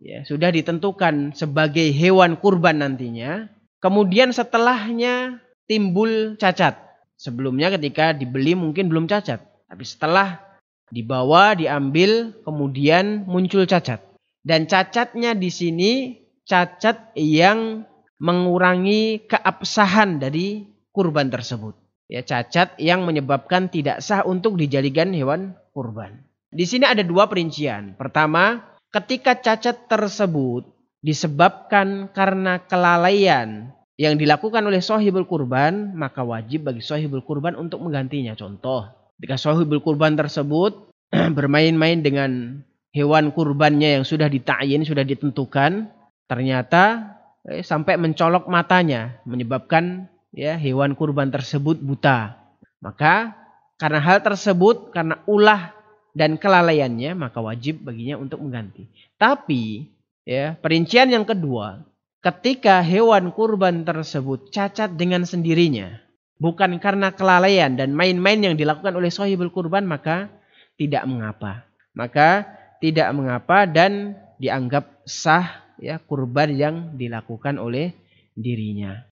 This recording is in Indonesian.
ya, sudah ditentukan sebagai hewan kurban nantinya. Kemudian setelahnya timbul cacat. Sebelumnya ketika dibeli mungkin belum cacat, tapi setelah dibawa, diambil, kemudian muncul cacat. Dan cacatnya di sini cacat yang mengurangi keabsahan dari kurban tersebut. Ya, cacat yang menyebabkan tidak sah untuk dijadikan hewan kurban. Di sini ada dua perincian. Pertama, ketika cacat tersebut disebabkan karena kelalaian yang dilakukan oleh sohibul kurban, maka wajib bagi sohibul kurban untuk menggantinya. Contoh, ketika sohibul kurban tersebut bermain-main dengan hewan kurbannya yang sudah ditayin, sudah ditentukan, ternyata eh, sampai mencolok matanya, menyebabkan ya hewan kurban tersebut buta. Maka karena hal tersebut, karena ulah dan kelalaiannya maka wajib baginya untuk mengganti. Tapi ya, perincian yang kedua, ketika hewan kurban tersebut cacat dengan sendirinya, bukan karena kelalaian dan main-main yang dilakukan oleh sohibul kurban maka tidak mengapa. Maka tidak mengapa dan dianggap sah ya kurban yang dilakukan oleh dirinya.